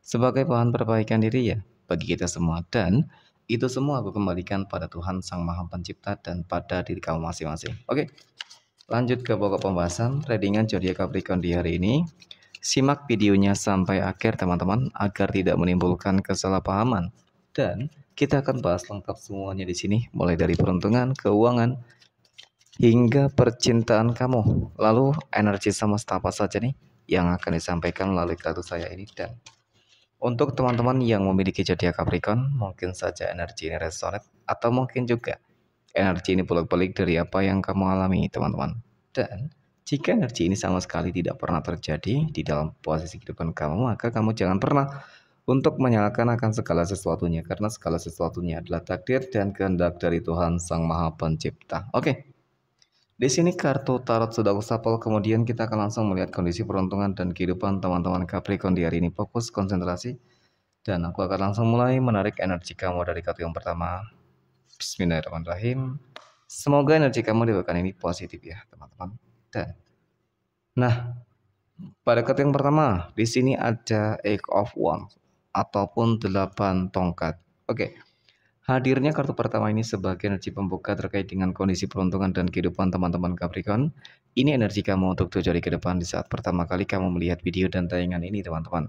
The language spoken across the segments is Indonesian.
sebagai bahan perbaikan diri ya bagi kita semua dan itu semua aku kembalikan pada Tuhan Sang Maha Pencipta dan pada diri kamu masing-masing. Oke, lanjut ke pokok pembahasan tradingan zodiak Capricorn di hari ini. Simak videonya sampai akhir teman-teman agar tidak menimbulkan kesalahpahaman. Dan kita akan bahas lengkap semuanya di sini mulai dari peruntungan, keuangan, hingga percintaan kamu. Lalu energi semesta apa saja nih yang akan disampaikan melalui kartu saya ini dan untuk teman-teman yang memiliki zodiak Capricorn, mungkin saja energi ini resonate atau mungkin juga energi ini bolak-balik dari apa yang kamu alami, teman-teman. Dan jika energi ini sama sekali tidak pernah terjadi di dalam posisi kehidupan kamu, maka kamu jangan pernah untuk menyalahkan akan segala sesuatunya karena segala sesuatunya adalah takdir dan kehendak dari Tuhan Sang Maha Pencipta. Oke. Okay. Di sini kartu tarot sudah aku kemudian kita akan langsung melihat kondisi peruntungan dan kehidupan teman-teman Capricorn di hari ini. Fokus, konsentrasi, dan aku akan langsung mulai menarik energi kamu dari kartu yang pertama. Bismillahirrahmanirrahim. Semoga energi kamu di pekan ini positif ya, teman-teman. Dan nah, pada kartu yang pertama, di sini ada Eight of Wands ataupun delapan tongkat. Oke. Okay. Hadirnya kartu pertama ini sebagai energi pembuka terkait dengan kondisi peruntungan dan kehidupan teman-teman Capricorn. Ini energi kamu untuk tujuh ke depan di saat pertama kali kamu melihat video dan tayangan ini, teman-teman.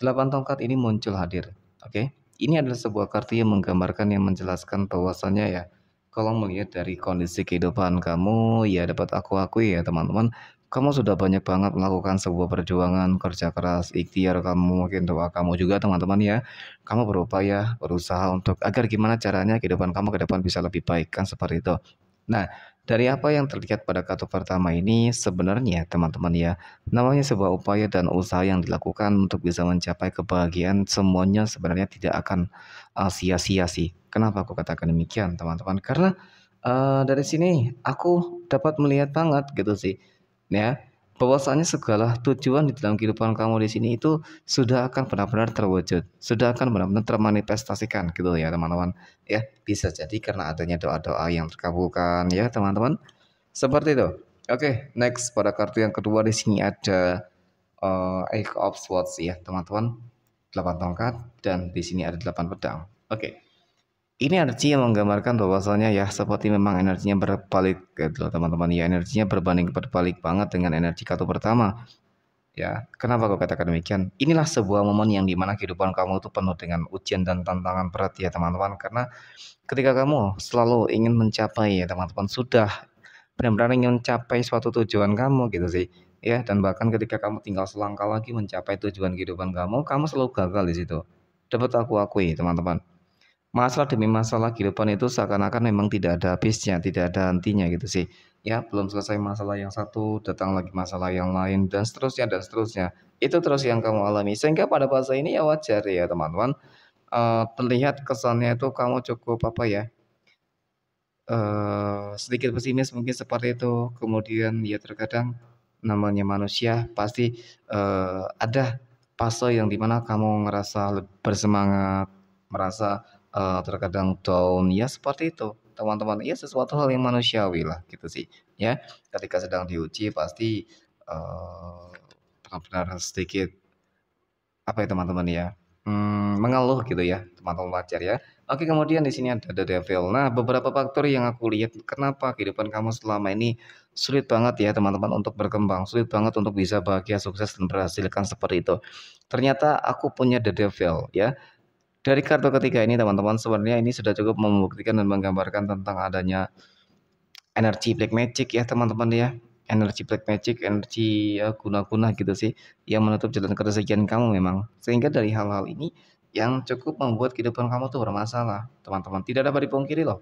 Delapan tongkat ini muncul hadir, oke? Okay? Ini adalah sebuah kartu yang menggambarkan yang menjelaskan bahwasannya ya, kalau melihat dari kondisi kehidupan kamu, ya dapat aku akui ya teman-teman, kamu sudah banyak banget melakukan sebuah perjuangan, kerja keras, ikhtiar kamu, mungkin doa kamu juga teman-teman ya. Kamu berupaya, berusaha untuk agar gimana caranya kehidupan kamu ke depan bisa lebih baik kan seperti itu. Nah, dari apa yang terlihat pada kartu pertama ini sebenarnya teman-teman ya, namanya sebuah upaya dan usaha yang dilakukan untuk bisa mencapai kebahagiaan semuanya sebenarnya tidak akan eh, sia-sia uh, sih. Kenapa aku katakan demikian teman-teman? Karena uh, dari sini aku dapat melihat banget gitu sih ya bahwasanya segala tujuan di dalam kehidupan kamu di sini itu sudah akan benar-benar terwujud, sudah akan benar-benar termanifestasikan gitu ya teman-teman. Ya, bisa jadi karena adanya doa-doa yang terkabulkan ya teman-teman. Seperti itu. Oke, next pada kartu yang kedua di sini ada uh, Eight of Swords ya teman-teman. Delapan tongkat dan di sini ada delapan pedang. Oke. Okay ini energi yang menggambarkan bahwasanya ya seperti memang energinya berbalik gitu loh teman-teman ya energinya berbanding berbalik banget dengan energi kartu pertama ya kenapa kau katakan demikian inilah sebuah momen yang dimana kehidupan kamu itu penuh dengan ujian dan tantangan berat ya teman-teman karena ketika kamu selalu ingin mencapai ya teman-teman sudah benar-benar ingin mencapai suatu tujuan kamu gitu sih ya dan bahkan ketika kamu tinggal selangkah lagi mencapai tujuan kehidupan kamu kamu selalu gagal di situ dapat aku akui teman-teman masalah demi masalah kehidupan itu seakan-akan memang tidak ada habisnya, tidak ada hentinya gitu sih. Ya, belum selesai masalah yang satu, datang lagi masalah yang lain dan seterusnya dan seterusnya. Itu terus yang kamu alami. Sehingga pada fase ini ya wajar ya, teman-teman. Uh, terlihat kesannya itu kamu cukup apa ya? Uh, sedikit pesimis mungkin seperti itu. Kemudian ya terkadang namanya manusia pasti uh, ada fase yang dimana kamu ngerasa bersemangat, merasa uh, terkadang down ya seperti itu teman-teman ya sesuatu hal yang manusiawi lah gitu sih ya ketika sedang diuji pasti uh, benar-benar sedikit apa ya teman-teman ya hmm, mengeluh gitu ya teman-teman wajar ya oke kemudian di sini ada The Devil nah beberapa faktor yang aku lihat kenapa kehidupan kamu selama ini sulit banget ya teman-teman untuk berkembang sulit banget untuk bisa bahagia sukses dan berhasilkan seperti itu ternyata aku punya The Devil ya dari kartu ketiga ini teman-teman sebenarnya ini sudah cukup membuktikan dan menggambarkan tentang adanya energi black magic ya teman-teman ya. Energi black magic, energi ya, guna-guna gitu sih yang menutup jalan kerezekian kamu memang. Sehingga dari hal-hal ini yang cukup membuat kehidupan kamu tuh bermasalah teman-teman. Tidak dapat dipungkiri loh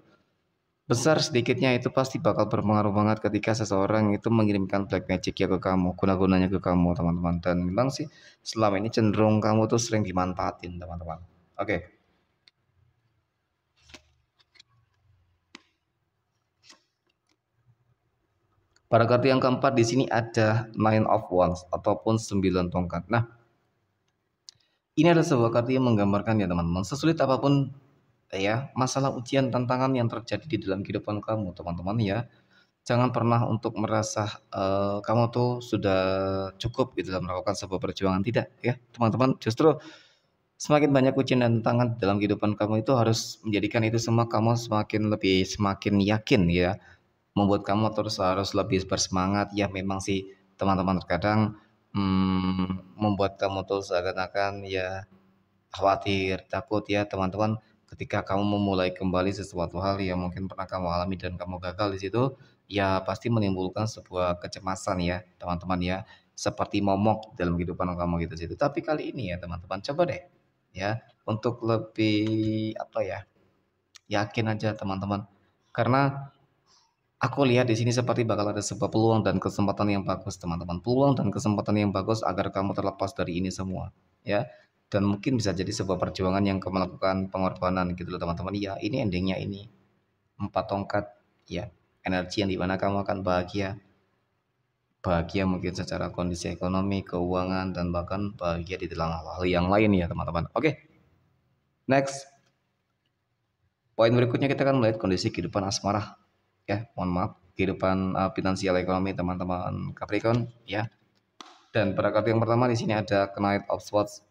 besar sedikitnya itu pasti bakal berpengaruh banget ketika seseorang itu mengirimkan black magic ya ke kamu guna-gunanya ke kamu teman-teman dan memang sih selama ini cenderung kamu tuh sering dimanfaatin teman-teman Oke. Okay. Pada kartu yang keempat di sini ada nine of wands ataupun sembilan tongkat. Nah, ini adalah sebuah kartu yang menggambarkan ya teman-teman. Sesulit apapun ya masalah ujian tantangan yang terjadi di dalam kehidupan kamu teman-teman ya. Jangan pernah untuk merasa uh, kamu tuh sudah cukup gitu dalam melakukan sebuah perjuangan tidak ya teman-teman. Justru Semakin banyak ujian dan tantangan dalam kehidupan kamu itu harus menjadikan itu semua kamu semakin lebih semakin yakin ya. Membuat kamu terus harus lebih bersemangat. Ya memang sih teman-teman terkadang hmm, membuat kamu terus seakan-akan ya khawatir, takut ya teman-teman ketika kamu memulai kembali sesuatu hal yang mungkin pernah kamu alami dan kamu gagal di situ, ya pasti menimbulkan sebuah kecemasan ya, teman-teman ya, seperti momok dalam kehidupan kamu gitu situ. Tapi kali ini ya, teman-teman, coba deh ya untuk lebih apa ya yakin aja teman-teman karena aku lihat di sini seperti bakal ada sebuah peluang dan kesempatan yang bagus teman-teman peluang dan kesempatan yang bagus agar kamu terlepas dari ini semua ya dan mungkin bisa jadi sebuah perjuangan yang kamu lakukan pengorbanan gitu loh teman-teman ya ini endingnya ini empat tongkat ya energi yang dimana kamu akan bahagia bahagia mungkin secara kondisi ekonomi, keuangan, dan bahkan bahagia di dalam hal-hal yang lain ya teman-teman. Oke, okay. next. Poin berikutnya kita akan melihat kondisi kehidupan asmara. Ya, mohon maaf, kehidupan uh, finansial ekonomi teman-teman Capricorn ya. Dan pada kartu yang pertama di sini ada Knight of Swords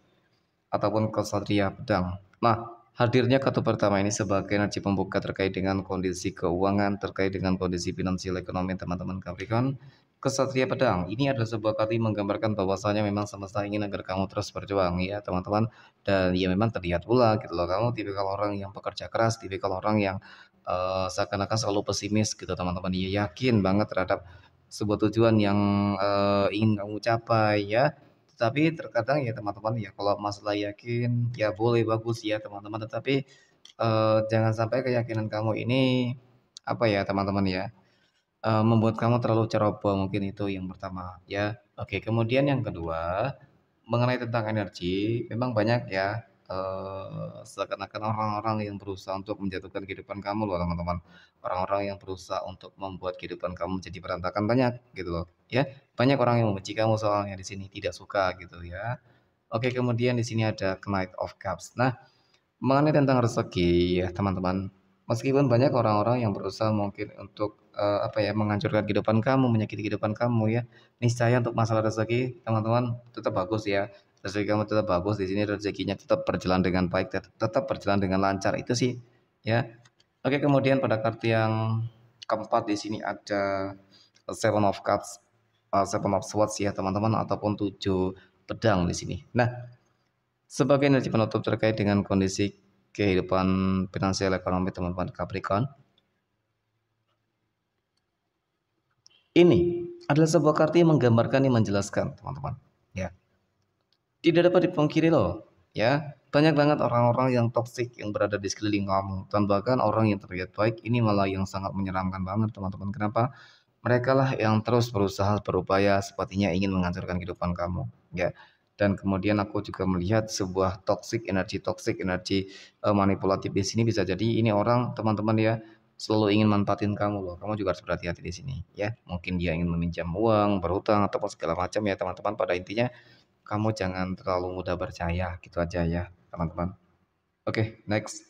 ataupun kesatria pedang. Nah, Hadirnya kartu pertama ini sebagai energi pembuka terkait dengan kondisi keuangan, terkait dengan kondisi finansial ekonomi teman-teman Capricorn kesatria pedang. Ini adalah sebuah kali menggambarkan bahwasanya memang semesta ingin agar kamu terus berjuang ya teman-teman. Dan ya memang terlihat pula gitu loh kamu kalau orang yang pekerja keras, kalau orang yang uh, seakan-akan selalu pesimis gitu teman-teman. ya, yakin banget terhadap sebuah tujuan yang uh, ingin kamu capai ya. Tetapi terkadang ya teman-teman ya kalau masalah yakin ya boleh bagus ya teman-teman. Tetapi uh, jangan sampai keyakinan kamu ini apa ya teman-teman ya uh, membuat kamu terlalu ceroboh mungkin itu yang pertama ya oke kemudian yang kedua mengenai tentang energi memang banyak ya uh, seakan-akan orang-orang yang berusaha untuk menjatuhkan kehidupan kamu loh teman-teman orang-orang yang berusaha untuk membuat kehidupan kamu menjadi berantakan banyak gitu loh ya banyak orang yang membenci kamu soalnya di sini tidak suka gitu ya oke kemudian di sini ada knight of cups nah mengenai tentang rezeki ya teman-teman meskipun banyak orang-orang yang berusaha mungkin untuk uh, apa ya menghancurkan kehidupan kamu, menyakiti kehidupan kamu ya. Niscaya untuk masalah rezeki teman-teman tetap bagus ya. Rezeki kamu tetap bagus di sini rezekinya tetap berjalan dengan baik, tetap berjalan dengan lancar itu sih ya. Oke, kemudian pada kartu yang keempat di sini ada Seven of Cups, uh, Seven of Swords ya teman-teman ataupun tujuh pedang di sini. Nah, sebagai energi penutup terkait dengan kondisi kehidupan finansial ekonomi teman-teman Capricorn, Ini adalah sebuah kartu yang menggambarkan yang menjelaskan, teman-teman. Ya. Tidak dapat dipungkiri loh, ya. Banyak banget orang-orang yang toksik yang berada di sekeliling kamu. Dan bahkan orang yang terlihat baik ini malah yang sangat menyeramkan banget, teman-teman. Kenapa? Mereka lah yang terus berusaha berupaya sepertinya ingin menghancurkan kehidupan kamu, ya dan kemudian aku juga melihat sebuah toxic energy toxic energy uh, manipulatif di sini bisa jadi ini orang teman-teman ya selalu ingin manfaatin kamu loh. Kamu juga harus berhati-hati di sini ya. Mungkin dia ingin meminjam uang, berhutang atau segala macam ya teman-teman. Pada intinya kamu jangan terlalu mudah percaya gitu aja ya teman-teman. Oke, okay, next.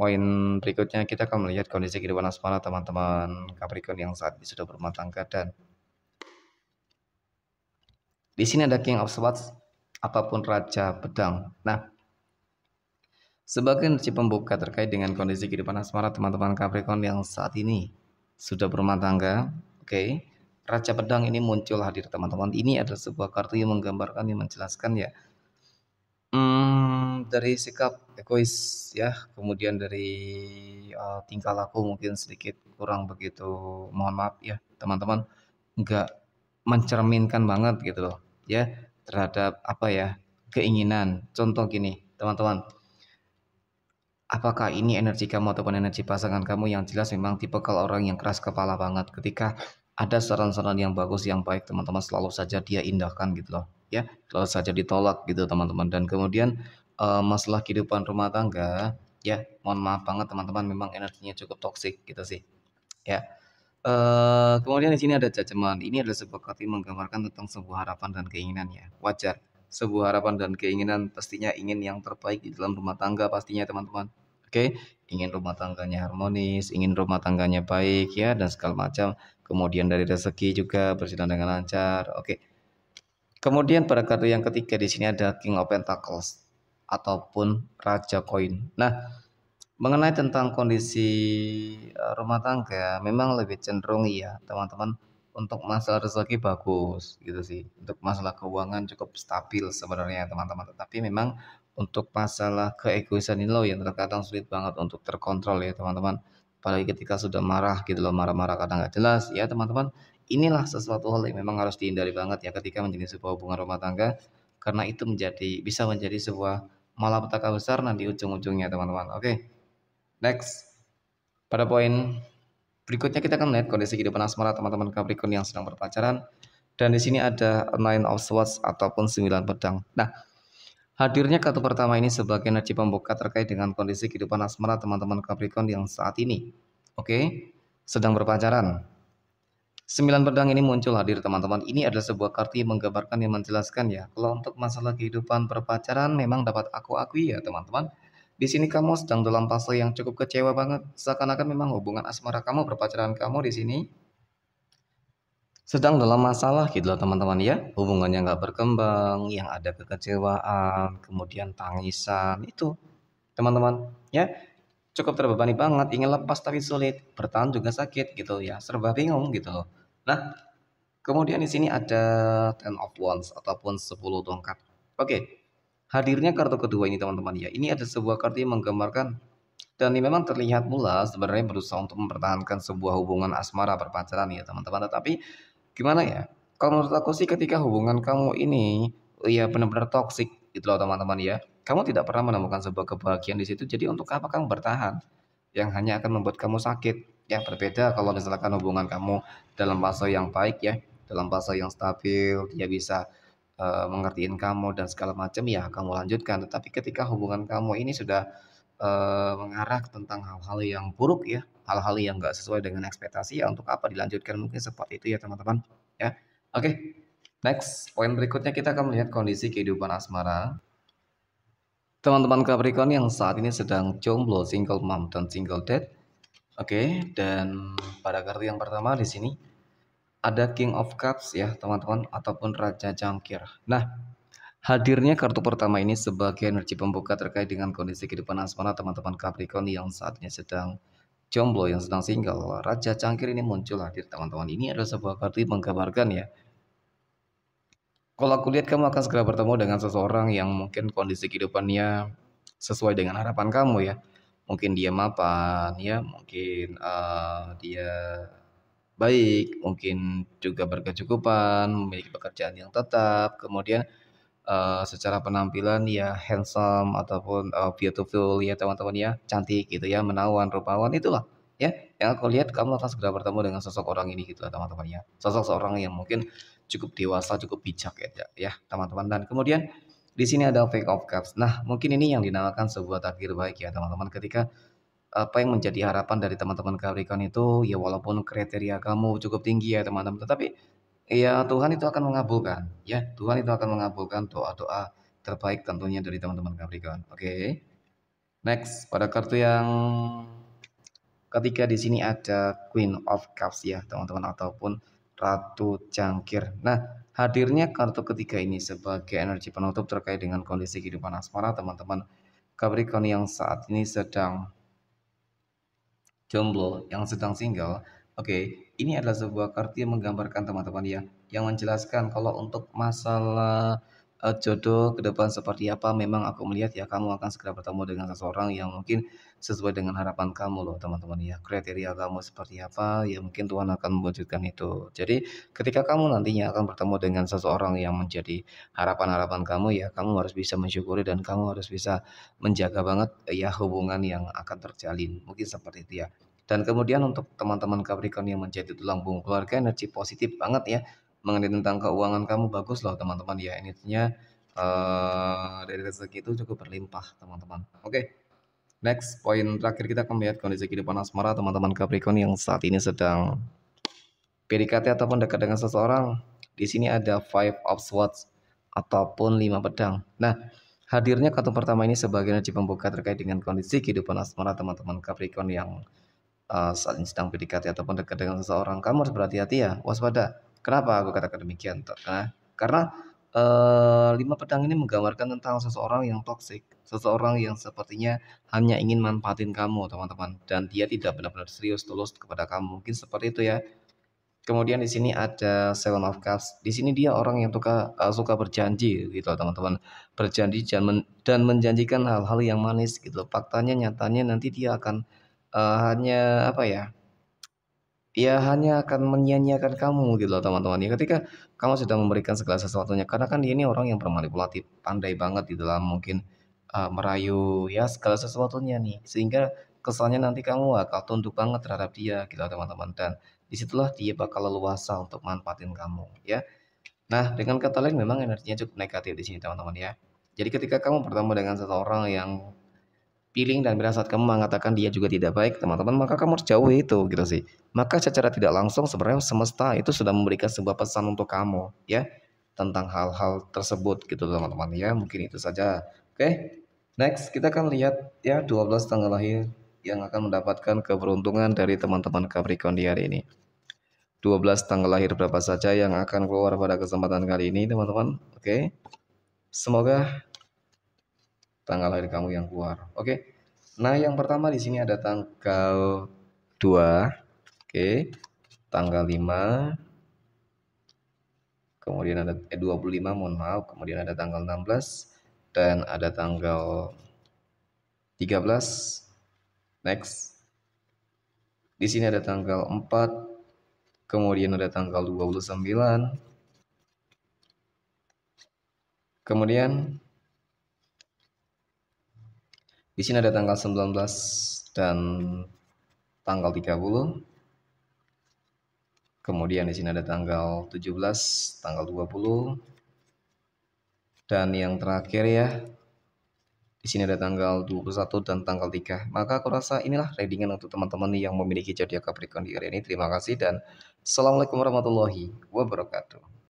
Poin berikutnya kita akan melihat kondisi kehidupan asmara teman-teman Capricorn yang saat ini sudah berumah tangga dan di sini ada King of Swords ataupun Raja Pedang. Nah, sebagai energi pembuka terkait dengan kondisi kehidupan asmara teman-teman Capricorn yang saat ini sudah berumah tangga, oke. Okay. Raja pedang ini muncul hadir teman-teman. Ini adalah sebuah kartu yang menggambarkan yang menjelaskan ya. Hmm, dari sikap egois ya, kemudian dari uh, tingkah laku mungkin sedikit kurang begitu. Mohon maaf ya, teman-teman. Enggak mencerminkan banget gitu loh, ya terhadap apa ya? keinginan. Contoh gini, teman-teman apakah ini energi kamu ataupun energi pasangan kamu yang jelas memang tipe kalau orang yang keras kepala banget ketika ada saran-saran yang bagus yang baik teman-teman selalu saja dia indahkan gitu loh ya selalu saja ditolak gitu teman-teman dan kemudian uh, masalah kehidupan rumah tangga ya mohon maaf banget teman-teman memang energinya cukup toksik gitu sih ya uh, kemudian di sini ada jajaman ini adalah sebuah kata menggambarkan tentang sebuah harapan dan keinginan ya wajar sebuah harapan dan keinginan pastinya ingin yang terbaik di dalam rumah tangga pastinya teman-teman oke ingin rumah tangganya harmonis ingin rumah tangganya baik ya dan segala macam kemudian dari rezeki juga berjalan dengan lancar oke kemudian pada kartu yang ketiga di sini ada King of Pentacles ataupun Raja Koin nah mengenai tentang kondisi eh, rumah tangga memang lebih cenderung ya teman-teman untuk masalah rezeki bagus gitu sih untuk masalah keuangan cukup stabil sebenarnya teman-teman Tapi memang untuk masalah keegoisan ini loh yang terkadang sulit banget untuk terkontrol ya teman-teman apalagi ketika sudah marah gitu loh marah-marah kadang nggak jelas ya teman-teman inilah sesuatu hal yang memang harus dihindari banget ya ketika menjadi sebuah hubungan rumah tangga karena itu menjadi bisa menjadi sebuah malapetaka besar nanti ujung-ujungnya teman-teman oke okay. next pada poin Berikutnya kita akan melihat kondisi kehidupan asmara teman-teman Capricorn yang sedang berpacaran. Dan di sini ada Nine of Swords ataupun Sembilan pedang. Nah, hadirnya kartu pertama ini sebagai energi pembuka terkait dengan kondisi kehidupan asmara teman-teman Capricorn yang saat ini. Oke, okay? sedang berpacaran. Sembilan pedang ini muncul hadir teman-teman. Ini adalah sebuah kartu yang menggambarkan yang menjelaskan ya. Kalau untuk masalah kehidupan berpacaran memang dapat aku akui ya teman-teman di sini kamu sedang dalam fase yang cukup kecewa banget. Seakan-akan memang hubungan asmara kamu, perpacaran kamu di sini sedang dalam masalah gitu loh teman-teman ya hubungannya nggak berkembang yang ada kekecewaan kemudian tangisan itu teman-teman ya cukup terbebani banget ingin lepas tapi sulit bertahan juga sakit gitu ya serba bingung gitu loh nah kemudian di sini ada ten of wands ataupun 10 tongkat oke Hadirnya kartu kedua ini teman-teman ya, ini ada sebuah kartu yang menggambarkan dan ini memang terlihat pula sebenarnya berusaha untuk mempertahankan sebuah hubungan asmara perpacaran ya teman-teman. Tetapi gimana ya? Kalau menurut aku sih ketika hubungan kamu ini ya benar-benar toksik gitu loh teman-teman ya. Kamu tidak pernah menemukan sebuah kebahagiaan di situ. Jadi untuk apa kamu bertahan? Yang hanya akan membuat kamu sakit. ya berbeda kalau misalkan hubungan kamu dalam fase yang baik ya, dalam fase yang stabil, dia bisa Eh, mengertiin kamu dan segala macam ya kamu lanjutkan tetapi ketika hubungan kamu ini sudah uh, mengarah tentang hal-hal yang buruk ya hal-hal yang nggak sesuai dengan ekspektasi ya untuk apa dilanjutkan mungkin seperti itu ya teman-teman ya oke okay. next poin berikutnya kita akan melihat kondisi kehidupan asmara teman-teman Capricorn yang saat ini sedang jomblo single mom dan single dad oke okay. dan pada kartu yang pertama di sini ada King of Cups ya teman-teman ataupun Raja Jangkir. Nah hadirnya kartu pertama ini sebagai energi pembuka terkait dengan kondisi kehidupan asmara teman-teman Capricorn yang saatnya sedang jomblo yang sedang single. Raja Jangkir ini muncul hadir teman-teman. Ini adalah sebuah kartu yang menggambarkan ya kalau aku lihat kamu akan segera bertemu dengan seseorang yang mungkin kondisi kehidupannya sesuai dengan harapan kamu ya mungkin dia mapan ya mungkin uh, dia baik, mungkin juga berkecukupan, memiliki pekerjaan yang tetap, kemudian uh, secara penampilan ya handsome ataupun uh, beautiful ya teman-teman ya, cantik gitu ya, menawan, rupawan itulah ya. Yang aku lihat kamu akan segera bertemu dengan sosok orang ini gitu lah teman-teman ya. Sosok seorang yang mungkin cukup dewasa, cukup bijak ya ya teman-teman dan kemudian di sini ada fake of cups. Nah, mungkin ini yang dinamakan sebuah takdir baik ya teman-teman ketika apa yang menjadi harapan dari teman-teman Capricorn itu ya walaupun kriteria kamu cukup tinggi ya teman-teman tetapi ya Tuhan itu akan mengabulkan ya Tuhan itu akan mengabulkan doa-doa terbaik tentunya dari teman-teman Capricorn oke okay. next pada kartu yang ketiga di sini ada Queen of Cups ya teman-teman ataupun Ratu Cangkir nah hadirnya kartu ketiga ini sebagai energi penutup terkait dengan kondisi kehidupan asmara teman-teman Capricorn yang saat ini sedang jomblo yang sedang single, oke, okay, ini adalah sebuah kartu yang menggambarkan teman-teman ya, yang menjelaskan kalau untuk masalah uh, jodoh ke depan seperti apa memang aku melihat ya kamu akan segera bertemu dengan seseorang yang mungkin sesuai dengan harapan kamu loh teman-teman ya kriteria kamu seperti apa ya mungkin Tuhan akan mewujudkan itu jadi ketika kamu nantinya akan bertemu dengan seseorang yang menjadi harapan-harapan kamu ya kamu harus bisa mensyukuri dan kamu harus bisa menjaga banget ya hubungan yang akan terjalin mungkin seperti itu ya dan kemudian untuk teman-teman Capricorn yang menjadi tulang punggung keluarga energi positif banget ya mengenai tentang keuangan kamu bagus loh teman-teman ya tentunya uh, eh, dari rezeki itu cukup berlimpah teman-teman oke okay. next poin terakhir kita akan melihat kondisi kehidupan asmara teman-teman Capricorn yang saat ini sedang PDKT ataupun dekat dengan seseorang di sini ada five of swords ataupun lima pedang nah hadirnya kartu pertama ini sebagai energi pembuka terkait dengan kondisi kehidupan asmara teman-teman Capricorn yang uh, saat ini sedang PDKT ataupun dekat dengan seseorang kamu harus berhati-hati ya waspada Kenapa aku katakan demikian? Karena karena uh, lima pedang ini menggambarkan tentang seseorang yang toksik, seseorang yang sepertinya hanya ingin manfaatin kamu, teman-teman, dan dia tidak benar-benar serius tulus kepada kamu. Mungkin seperti itu ya. Kemudian di sini ada Seven of Cups. Di sini dia orang yang suka eh, suka berjanji gitu teman-teman. Berjanji dan, men dan menjanjikan hal-hal yang manis gitu. Faktanya nyatanya nanti dia akan uh, hanya apa ya? ya hanya akan menyia-nyiakan kamu gitu loh teman-teman ya ketika kamu sudah memberikan segala sesuatunya karena kan dia ini orang yang bermanipulatif pandai banget di dalam mungkin uh, merayu ya segala sesuatunya nih sehingga kesannya nanti kamu kau tunduk banget terhadap dia gitu loh teman-teman dan disitulah dia bakal leluasa untuk manfaatin kamu ya nah dengan kata lain memang energinya cukup negatif di sini teman-teman ya jadi ketika kamu bertemu dengan seseorang yang piling dan firasat kamu mengatakan dia juga tidak baik, teman-teman, maka kamu harus jauh itu gitu sih. Maka secara tidak langsung sebenarnya semesta itu sudah memberikan sebuah pesan untuk kamu ya tentang hal-hal tersebut gitu teman-teman ya. Mungkin itu saja. Oke. Next, kita akan lihat ya 12 tanggal lahir yang akan mendapatkan keberuntungan dari teman-teman Capricorn di hari ini. 12 tanggal lahir berapa saja yang akan keluar pada kesempatan kali ini, teman-teman? Oke. Semoga tanggal lahir kamu yang keluar. Oke. Okay? Nah, yang pertama di sini ada tanggal 2. Oke. Okay. Tanggal 5. Kemudian ada eh, 25, mohon maaf. Kemudian ada tanggal 16 dan ada tanggal 13. Next. Di sini ada tanggal 4. Kemudian ada tanggal 29. Kemudian di sini ada tanggal 19 dan tanggal 30. Kemudian di sini ada tanggal 17, tanggal 20. Dan yang terakhir ya, di sini ada tanggal 21 dan tanggal 3. Maka aku rasa inilah readingan untuk teman-teman yang memiliki zodiak Capricorn di hari ini. Terima kasih dan Assalamualaikum warahmatullahi wabarakatuh.